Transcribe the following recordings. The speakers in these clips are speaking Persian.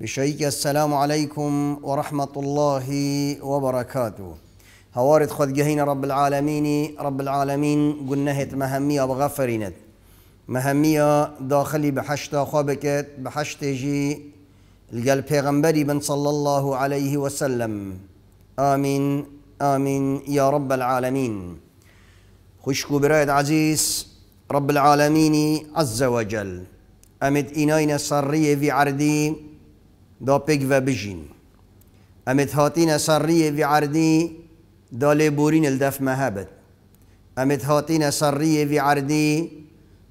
بشيك السلام عليكم ورحمة الله وبركاته هوارد خذ جهين رب العالمين رب العالمين قلنهت مهمية بغفرينت مهمية داخلي بحشتا خابكت جي القلب پیغمبري بن صلى الله عليه وسلم آمين آمين يا رب العالمين خشكو برايد عزيز رب العالمين عز وجل أمد إناين سرية في عردي دو پیگ و بجین امت هاتین سریه وی عردی دا لبورین الدف مهبت امت هاتین سریه وی عردی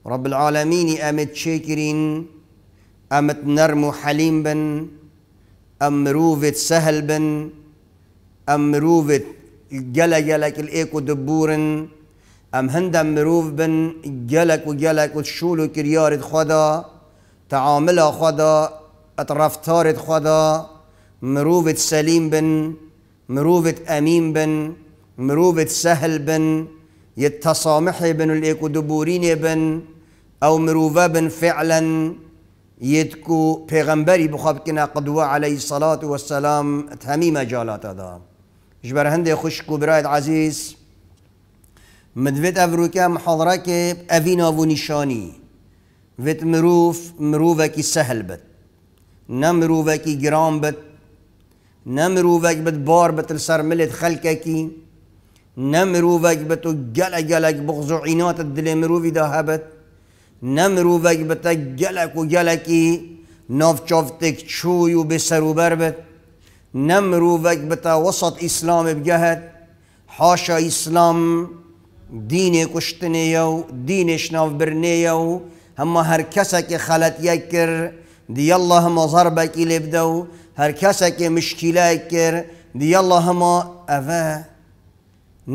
رب العالمین امت چیکرین امت نرم و حلیم بن امروویت سهل بن امروفت جلا جلك الايكو دبورن ام هند مروف بن جلك وجلك وتشولو كريار خدا تعامل خدا رفتارت خدا مروفت سليم بن مروفت أمين بن مروفت سهل بن يتصامح بن الإيكو دبورين بن أو مروفا بن فعلا يتكو پیغمبري بخابكنا قدوة عليه الصلاة والسلام تهميمة جالات هذا جبر هندي خشكو كبرايد عزيز مدفت أفروكا محاضرة كي أفينا ونشاني فيت مروف مروفك سهل بت نه مرووکی گرام بد نه مرووک بد بار بد سر ملت کی نه مرووک بد و گلک گلک و عینات دل مرووی دا هبت نه مرووک بد گلک و گلکی ناف چافتک چوی و بسرو و بر بد نه مرووک بد وسط اسلام بگهد حاشا اسلام دین کشتنه یو دینش ناف برنه یو همه هر کسا که خلط یک کر دي الله ما ضربك إلي بدو هر كسك مشكلة كر دي الله ما أفا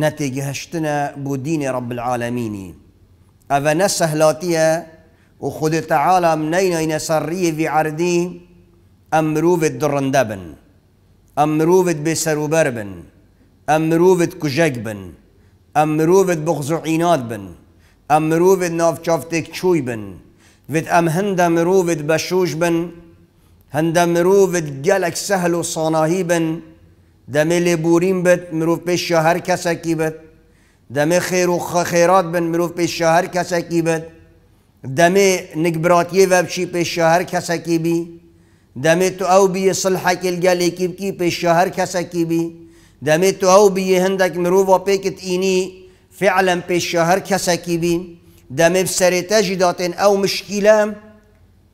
نتيجة هشتنا بودين رب العالمين أفا نسهلاتيه وخد تعالى منين ينسريه في عردي أمروفت درندبن أمروفت بسروبربن أمروفت كجكبن أمروفت بخزعينات بن أمروفت نافشافتك شويبن vid em hindemirû vid beşûj bin هەندە مرۆڤ gelek sehl و ساناهی bin demê lêborîn bit mirov pêşya her kesekî bit demê xêr û xexêrat bin mirov pêşya her kesekî bit demê nikbiratiyê vebşî pêşya her kesekî bî demê tu ew bîyê silhekê gelekî bikî pêşya her kesekî bî demê tu ew bîyê hindek mirova pêkit înî fiعلم pêşya her kesekî bî دم بسرتجدات او مشكلة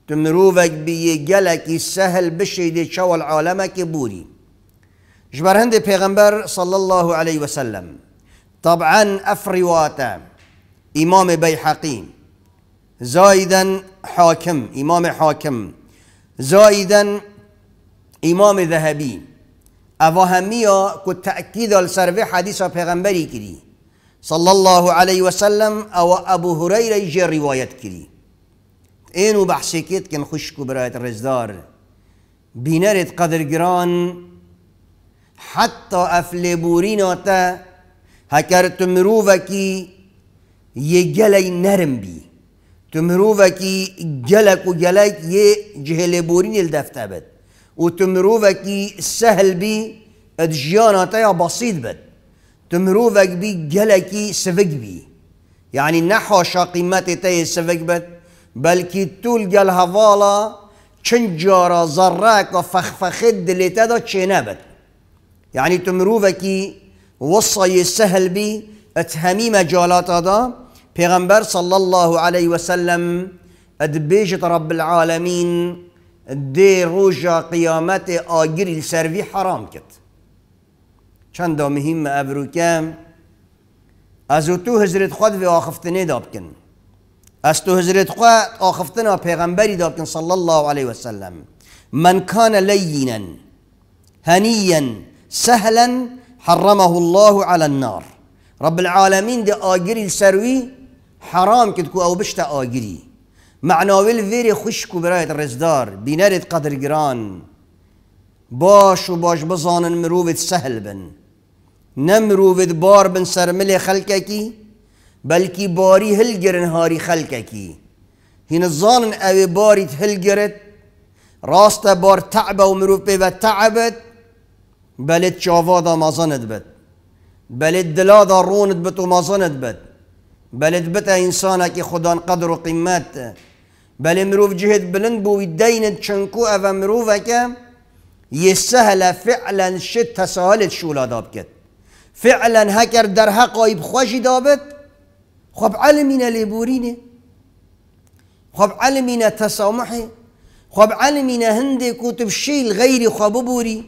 تمروفك بي جلك بشي دي شو العالمك بوري جبر هند پیغمبر صلى الله عليه وسلم طبعا افرواتا امام بيحقي زايدا حاكم امام حاكم زايدا امام ذهبي اوهميا كتاكيد السرفي حديثا پیغمبري كده صلى الله عليه وسلم او ابو هريره جه روایت کری اينو بحسكيت کت کن خوشکو برایت رزدار بینرت قدر جران حتى افل تا هکر تمروفكي یه گلی نرم بي تمروفكي جلك وجلك گلک یه جهل بورین سهل بي اتجيانا تا بسيط بت بد تمروفك بي جلكي سفك بي يعني نحو شاقيمات تي سفك بت كي تول جل هفالا چنجارا زراك وفخفخد اللي تدا تشينابت يعني تمروفك وصي سهل بي اتهمي مجالات دا پیغمبر صلى الله عليه وسلم ادبيجت رب العالمين دي روجا قيامته آجري السربي حرام كت چند مهم ابرو که از تو حضرت خود و آخفتنه دابکن از تو حضرت خود آخفتن پیغمبری دابکن کن صلی الله علیه و سلم من کان لینا هنیا سهلا حرمه الله علی النار رب العالمین ده آگری سروی حرام کدکو تو او بشت آگری معناویل ویر خوشکو برایت رزدار بینرد قدر گران باش و باش بزانن مرویت سهل بن نمروفت بار بن سرمل خلقكي بلكي باري هلجرن هاري خلقكي هين الظان اوي باري تهلجرت راست بار تعبه ومروف بيبا تعبت بلد شافادا ما ظنت بت بلد دلادا رونت بت وما ظنت بت بلد بتا انسانك خدان قدر وقيمات بل مروف جهد بلند بو يدين تشنكو افا مروفك يسهل فعلا شت تسهلت شو لا دابكت فعلا هکر در حق آیب خوشی دابد خب علمین لبورینه؟ خب علمین تسامحه خب علمین هنده کتب شیل غیر خب بوری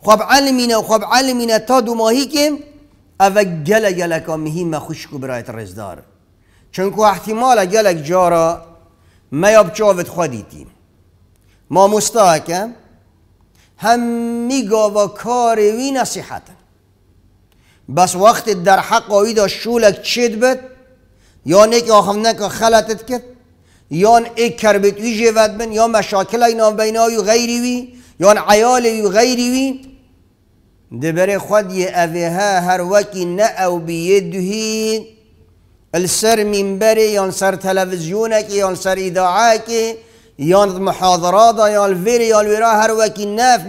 خب علمین و خب علمین تا دو ماهی که او گل گلکا مهیم خوشکو برایت رزدار چونکو احتمال گلک جارا میاب چاوت خودیتیم ما مستاکم و کار کاروی نصیحتم بس وقت در حق آیدا شولک چید بد یا نیک آخم نکا خلطت کد یا ایک کربت وی جود بن یا مشاکل اینا بینای غیری وی یا عیال غیری وی دبر خود یه ها هر وکی نه او بیدهی السر منبری یا سر تلویزیونک یا سر ایداعک یا محاضرات یا الویر یا الویرا هر وکی نف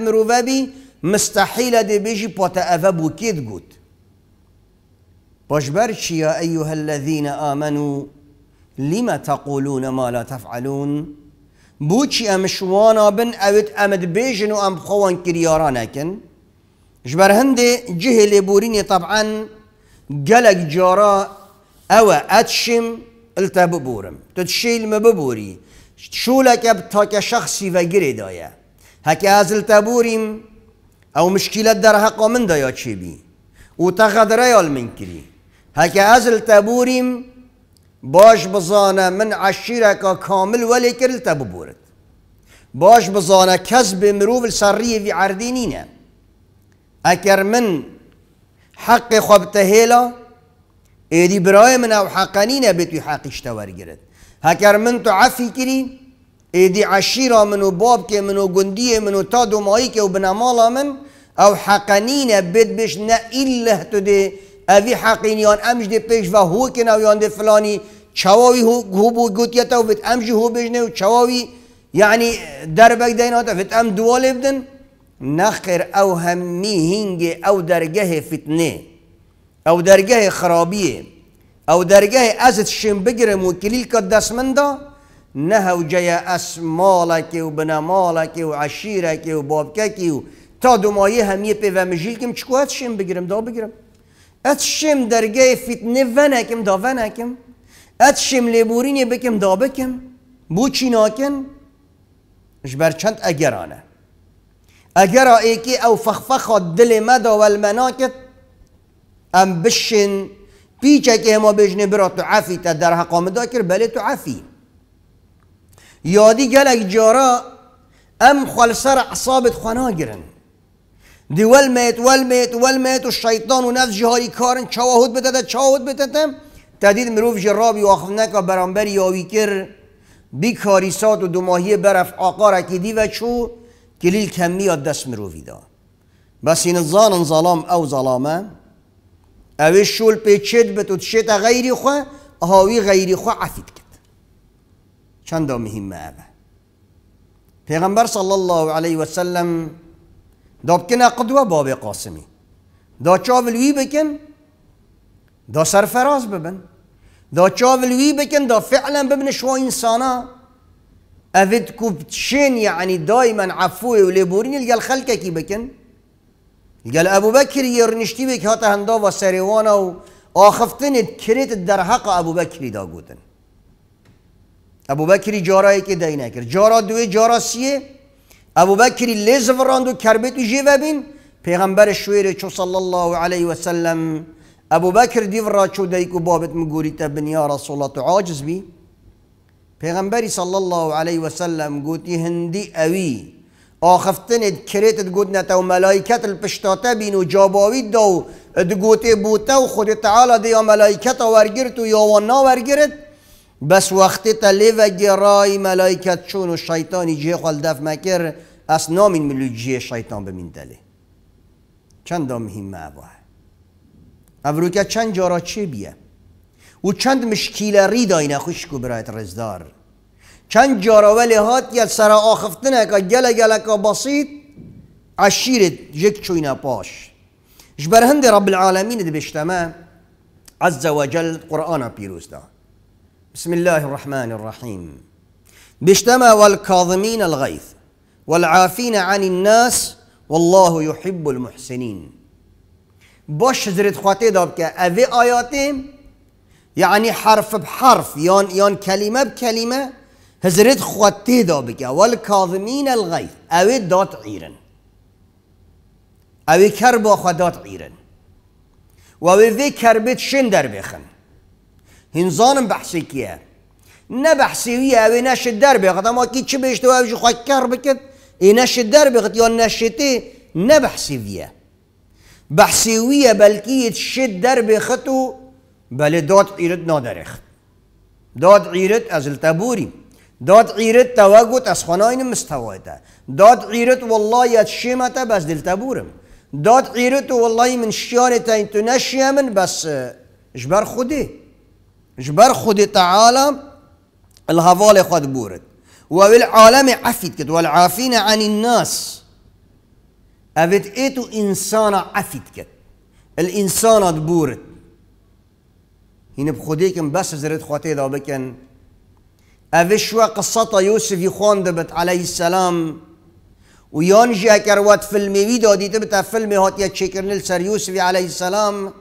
بی مستحیل دی بیجی تا اوه بوکید گود بجبرش يا أيها الذين آمنوا لما تقولون ما لا تفعلون بوچی ام شوانا بن اوت امد بيجن و ام خوان کریارا نکن جبر هندي جهل بورینی طبعا گلک جارا او اتشم التا تتشيل ما ببوري شو لك بتاك شخصي وغيري دايا هكا از التابوريم او مشكلة در حقا من دايا چي بي و تغدريال من كري هكا ازل تابوريم باش بزانا من عشيرك كامل ولي كرل تابورت باش بزانا کەس مروف السرية في عردينينا اكر من حق خبت هيلا ايدي برای من او حەقەنینە بێت حق حەقیشتە وەرگرت هكر من تو عفي كري ايدي عشیرا منو بابك منو قندية منو تادو مايك وبنمالا من او حەقەنینە بيت بيش نا إله تدي اوی حقینیان امجد پیش و هو که نویانده فلانی چواوی هو بو گوتیتا و فت امجی هو بجنه و چواوی یعنی در بگ دیناتا فت ام دوال ابدن نخر او همی هنگ او درگه فتنه او درگه خرابیه او درگه ازت شم بگرم و کلیل کد دست من دا نه او جای اس مالکی و بنا مالکی و عشیرکی و بابککی و تا دمایه همیه پی و مجیل کم چکوات شم بگرم دا بگرم اتشم درگه فتنه و کم دا و نکم اتشم لبورینی بکم دا بکم بو چی ناکن چند اگرانه اگر ای او فخفخ دل مدا و المناکت ام بشن پیچه که ما بجنه برا تو عفی تا در حقام دا کر بله تو عفی یادی گلک جارا ام خلصر سر اعصابت خوانا گرن دی میت ول میت و شیطان و نفس جهاری کارن چواهد بدد چواهد ده تدید مروف جرابی و آخفنکا برانبر یاوی کر بی سات و دماهی برف آقا رکیدی و چو کلیل کمی دست مروفی دا بس این ظالم ظلام او ظلامه اوی شول پیچید بتو و غیری خواه هاوی غیری خواه عفید کرد چند مهمه اوه پیغمبر صلی الله علیه و سلم دا بکنه قدوه باب قاسمی دا چاولوی بکن دا سرفراز ببن دا چاولوی بکن دا فعلا ببن شو انسانا اوید کوبتشین یعنی دائما عفوه ولبورین یلقی خلک کی بکن، یلقی ابو بکر یرنشتی بک هاتا هندا وسریوانا کریت در حق ابو بکری دا قوتن ابو بکری جارایی که دینه کرد، جارا دوی جارا سیه بکر لیز وراند و کربت و جیوه بین پیغمبر شویر چو صلی الله علیه و سلم ابو بکر دیو را چو دیکو بابت مگوری تبنی یا رسول عاجز بی پیغمبری صلی الله علیه و سلم گوتی هندی اوی آخفتند کریتت گود نتا و ملائکت الپشتاتا بین و جاباوی دو دگوته بوتا و خود تعالی دیا ملائکتا ورگرت و یاوانا ورگرت بس وقتی تلی و گرای ملائکت چون و شیطانی جه دف مکر از نامین ملو جه شیطان بمین دلی چند مهم رو که چند جارا چه بیه و چند مشکیل ری داینا خوش کو برایت رزدار چند جارا ولی هات یا سر آخفتنه که گله گله که بسیط عشیرت یک چوینه پاش جبرهند رب العالمین دبشتمه عز زوجل قرآن پیروز دار بسم الله الرحمن الرحيم بشتما والكاظمين الغيث والعافين عن الناس والله يحب المحسنين باش زرت خواتي دابك أفي آياتهم يعني حرف بحرف يان يان كلمة بكلمة هزرت خواتي دابك والكاظمين الغيث أوي دات عيرن أوي كربا خدات عيرن وأوي ذي كربت شندر بخن هنزانم بحثي کیه نبحثي بحثی ویه اوی نشد قد بیخت اما کی چی بیشت و اوی خواهی کر بکد ای نشد در بیخت یا نشتی نه بحثی ویه بحثی ویه بل شد در بیخت و بله داد عیرت نادرخت داد عیرت از التبوری داد عیرت توقت از خاناین مستوایده داد عیرت والله یاد شیمته بس دلتبورم داد عیرت والله من شیانه تا این انتو من بس اه، جبر خودی جبر خود تعالى الهوال خود بورد والعالم عفيد كد والعافين عن الناس أفت إيتو إنسان عفيد كد الإنسان بورد هنا بخوديكم بس زرت خواتي دا بكن أفشوا قصة يوسف يخون دبت عليه السلام ويانجي أكروات فيلمي ويدا دي تبتا فيلمي هات يتشكرن لسر يوسف عليه السلام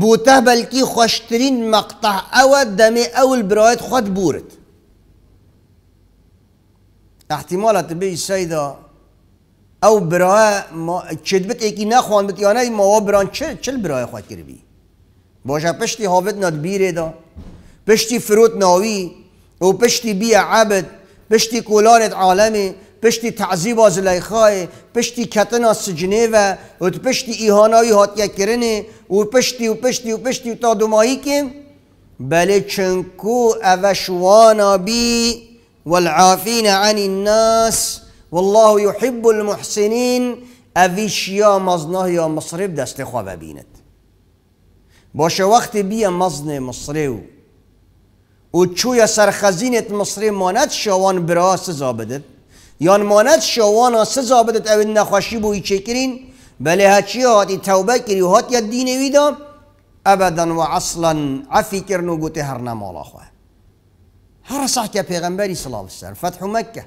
بوته بەلکی خۆشترین مەقتەح ئەوە دەمێ ئەول برایەت خۆت بورت احتیمالە تبی سەیدا ئەو برایە چدبت ئێکی نەخواند بت یانەی ماوە بران چل برایە خۆت کردبی باشە پشتی هاوت نات بیرێدا پشتی فرۆت ناوی و پشتی بیە عبد پشتی کۆلانت عالەمی پشتی تعذیب از لایخای پشتی کتن از سجنه و پشتی پشتی ایهانای هات کرنه و پشتی و پشتی و پشتی و تا دمایی که بله چنکو اوشوانا بی والعافین عن الناس والله یحب المحسنین یا مزنه یا مصرب دست خواه بیند باشه وقت بیا مزن مصری و چوی چویا سرخزینت مصری ماند شوان براس زابدت یان شوانا سه بدت او نخوشی بوی کرین بله هچی هاتی توبه کری و هات یا دینوی دا ابدا و اصلا عفی کرن و گوته هر نمال خواه هر صح که پیغمبری صلاح الله سر فتح مکه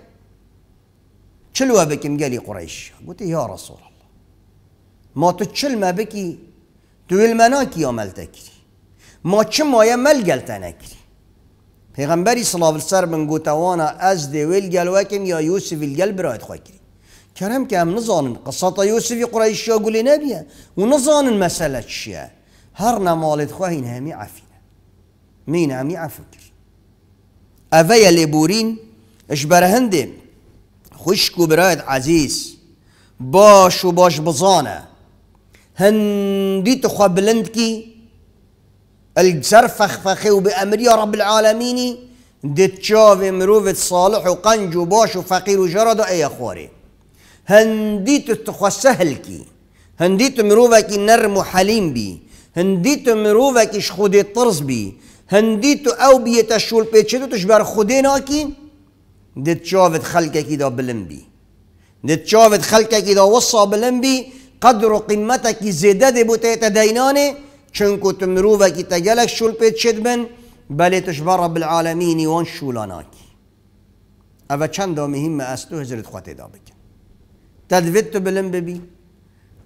چلوه بکم گلی قریش گوته یا رسول الله ما تو ما بکی تو المنا کی تکری ما چه مایه مل گلتنکری پیغمبری صلاة السر من گوتوانا از دیویل گل وکم یا یوسف گل برایت خواه کری کرم که هم نزانن قصة یوسفی ها گلی نبیه و نزانن مسئله چیه هر نمالت خواه این همی عفینه مین همی عفو کر اوه لبورین اش برهنده خوشکو برایت عزیز باش و باش بزانه هندی خواه بلند کی الجسر فخفخي وبأمر يا رب العالمين دت شاوي مروفت صالح وقنج وباش وفقير وجرد أي خوري هنديت تخسهلكي هنديت مروفك نرم وحليم بي هنديت مروفك إش خودي طرز بي هنديت أو بيتشول بيتشدو تشبر كي دت شاوت خلقك إذا بلمبي دت شاوت خلقك إذا وصى بلمبي قدر قيمتك زيدة بوتيتا دينانه چونکو تو و کی تا گلک شول پید شد بن بلی توش با رب العالمینی شولاناکی اوه چند دامه هم استو تو خواهد خواه بکن تدوید تو بلن ببی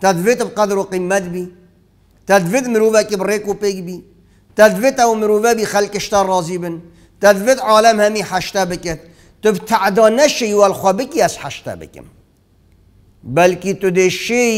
تدوید بقدر و قیمت بی تدوید مروو کی بریکو پیگ بی تدوید او مروو بی خلکشتار راضی بن تدوید عالم همی حشتا بکت تو بتعدا نشی والخوا بکی از حشتا بکم بلکی تو دشی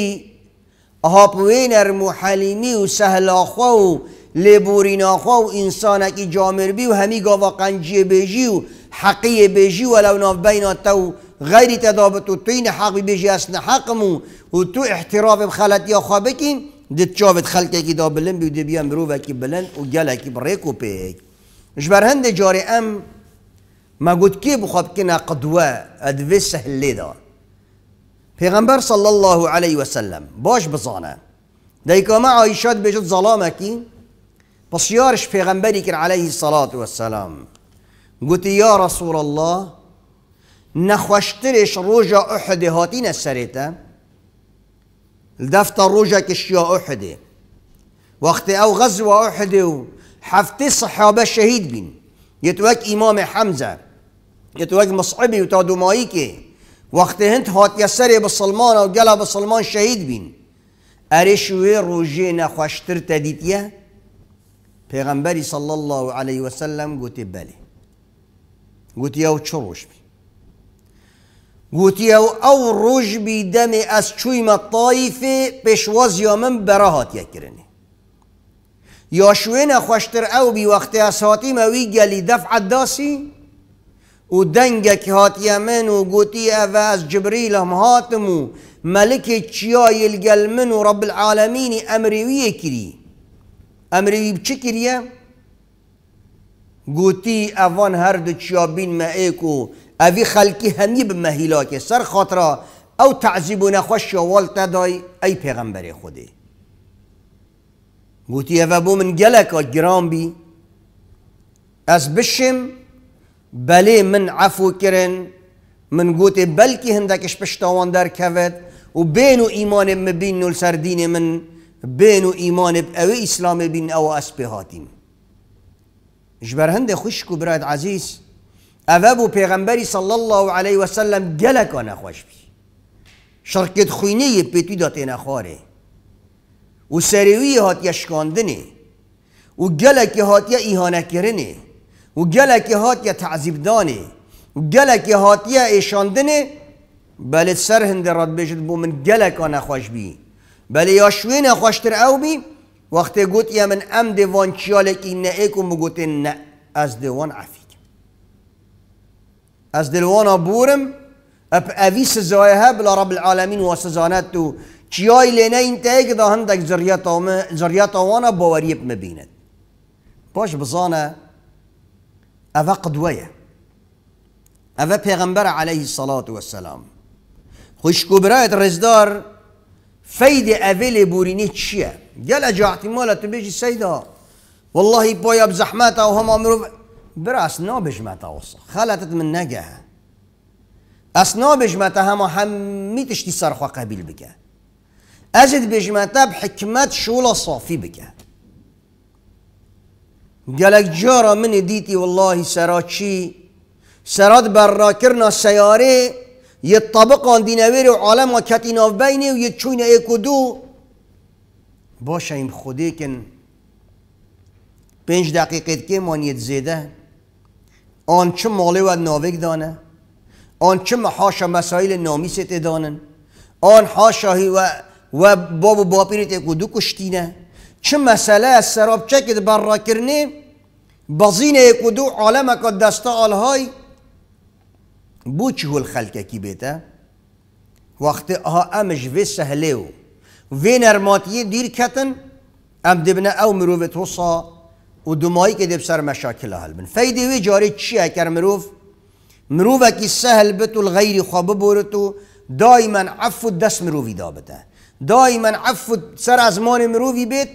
وینر محلیمی و آخوا و لبوریناخوا و جامر جامربی و همی گاوا قنجی بیجی و حقی بیجی و لو بینا تو غیر تدابت و توین حق بیجی اصن حقمو و تو احتراف بخلطی آخوا بکیم دت چاوت خلکی که دا بلند بیو دی بیان برو وکی بلند و گلکی بریکو پیک جبر هند جاری ام ما گود کی بخواب کنا قدوه ادوی سهلی دار غنبر صلى الله عليه وسلم باش بزانە دەیکۆمە بجد ظلامك زەڵامەکی پسیارش في کرد عليه الصلاة والسلام قلت يا رسول الله نخوشترش روجا أحدي هاتي سەرێتە دەفتە روجا كشيا أحدي وقت أو غزوة أحدي حفتي صحابة شهيد بين يتوك إمام حمزة يتوك مصعبي و مايكي وقت هند هات یسری بسلمان او گلا بسلمان شهيد بين ارشوی روژه نخوشتر تديتيا پیغمبری صلی الله علیه و سلم گوتی بله گوتی او چه روش بی او او روش بی دم از ما طایفه پیشواز یا من براهات یکرنه یا شوی نخوشتر او بی وقتی از هاتیم اوی گلی دفع داسی او که هات یمن و گوتی اوه از جبریل هم هاتم و ملک چیای من و رب العالمین امرویه کری امروی چه کریه؟ گوتی اوان هر دو چیابین ما و اوی خلکی همی به مهیلاک سر خاطر او تعذیب و نخوش وال تدای ای پیغمبر خوده گوتی اوه بو من گلک گرام بی از بشم بلی من عفو کرن من گوته بلکی هندکش پشتاوان در کود و بین و ایمان مبین و سر من بین و ایمان او اسلام بین او اسبه هاتیم جبر هند خوش براد عزیز او بو پیغمبری صلی الله علیه و سلم گلک بی شرکت خوینه پیتوی داته نخواره و سروی هات یشکاندنه و گلکی هات یا ایهانه کرنه و گلکی هات یا تعذیب دانه و گلکی ایشان ایشاندنه بله سر هنده رد بجد بو من گلکا نخوش بی بله یا شوی تر او بی وقتی گوت یا من ام دیوان چیالکی نه ایکو مگوت نه از دیوان عفیق، از دیوان بورم اپ اوی سزایه ها بلا رب العالمین و سزانت تو چیای لینه این تایگ دا هندک زریعت آوانا باوریب مبیند باش بزانه أفا قدوية أفا پیغمبر عليه الصلاة والسلام خوش كبرات رزدار فيد أفل بوريني چيه قال أجا اعتمالة بيجي سيدا والله بويا بزحمات أو هم أمرو براس نابج ما توصى خلطت من نجاها أسنا نابج ما تهم هم تشتي صرخ قبيل بك أزد بجمتا بحكمات شولا صافي بك گلک جارا من دیتی والله سرا چی سراد بر را کرنا سیاره یه آن دینویر و عالم ها کتینا بینه و یه چوین ایک دو باشه این خوده کن پنج دقیقه که مانیت زیده آن چه ماله و ناوک دانه آن چه محاشا مسائل نامی ست دانن آن حاشاهی و و باب و باپیرت ایک و دو کشتینه چه مسئله از سرابچه که برا کرنه بازین کدو عالم که دستا آلهای بو چهول خلکه کی بیتا وقتی ها امش وی سهله و وی نرماتیه دیر کتن ام دبنه او مروفت توسا و دمایی که دب سر مشاکل حل بن فیده وی جاری چیه اکر مروف مروف اکی سهل بتو الغیری خواب بورتو دایما عفو دست مروفی دابته دایما عفو سر ازمان مروفی بیت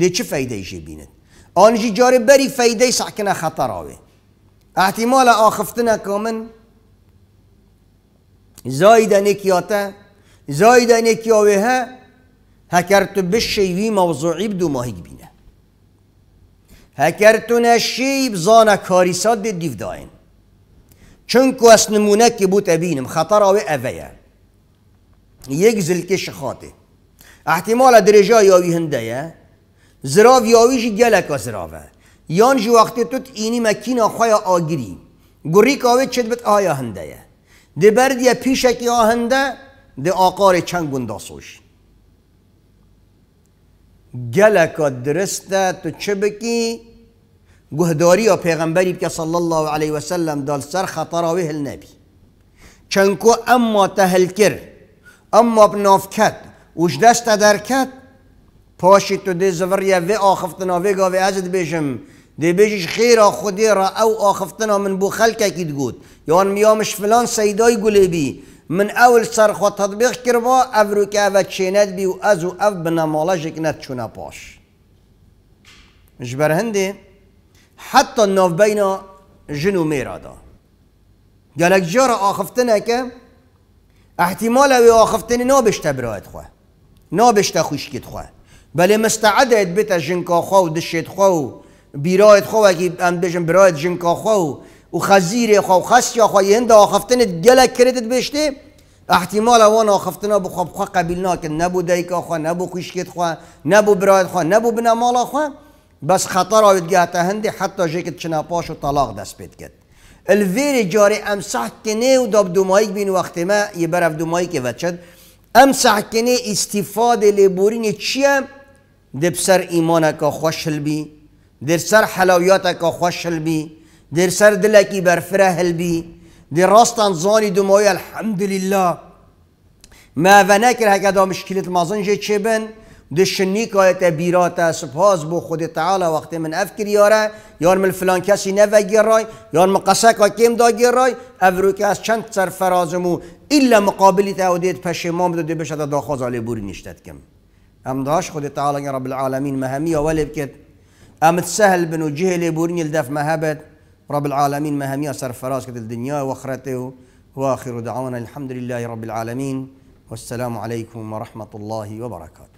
چه فايدة يجي بينن آن جاري بري فايدة سعكنا خطر آوي احتمال آخفتنا كامن زايدة نكياتا زايدة نكياوها هكرت وي موضوعي بدو ماهيك بينه هکرتون شیب زان کاری به دیو داین چون که اس نمونه که بود خطر آوه اوه یک زلکش خاطه احتمال درجه یاوی هنده زراوی آویش جی گلک زراوه یان جو وقتی توت اینی مکین آخوای آگیری گوری که آوی چد آیا هنده یه دی پیشکی آهنده دی آقار چند گنده سوش گلک درسته تو چه بکی گهداری و پیغمبری که صلی الله علیه و سلم دال سر خطر آوی هل نبی چنکو اما تهل کر اما بنافکت وش دست درکت پاشی تو دی زوریا وی آخفتنا وی گاوی ازد بیشم دی بیشش خیرا خودی را او آخفتنا من بو خلکه کید گود یان میامش فلان سیدای گلیبی من اول سر خود تطبیق کربا او رو که او چیند بی و از و او بنامالا جکنت چونه پاش جبر هنده حتی ناف بینا جنو میرادا گلک جارا آخفتنه که احتمال او آخفتنه نابشته برایت خواه نابشته خوشکید خواه بله ایت بیت جنکا خواه و دشت خواه و بیرایت خواه اکی ام بیشن برایت جنکا خواه و خزیر و خستی خواه یه هند آخفتن گلک کردت بشته احتمال اوان آخفتنا بخواب خواه قبیل ناکن نبو دیکا خواه نبو خوشکت خواه نبو برایت خواه نبو بنامالا خواه بس خطر آید گهتا هندی حتی جکت چناپاش و طلاق دست بید کد الویر جاری امسح کنه و داب بین وقتی ما یه برف که وچد امسح استفاده لبورین چیم در سر ایمان که خوشل بی در سر حلاویات که خوشل بی در سر دلکی برفره بی در راستان زانی دمای الحمدلله ما و نکر دا مشکلت مازن جه چه بن در شنی که بیرات سپاس بو خود تعالی وقتی من افکر یاره یار من فلان کسی نوه رای، یار من که کم دا گرای افرو که از چند سر فرازمو الا مقابلی تا پشه پشیمان بده بشد دا خوز بوری نشتد کم ام داش خود تعالى يا رب العالمين مهميه ولا بكت ام تسهل بنو جهل بورني الدف مهبت رب العالمين مهميه صرف فراسك الدنيا واخرته واخر دعوانا الحمد لله رب العالمين والسلام عليكم ورحمه الله وبركاته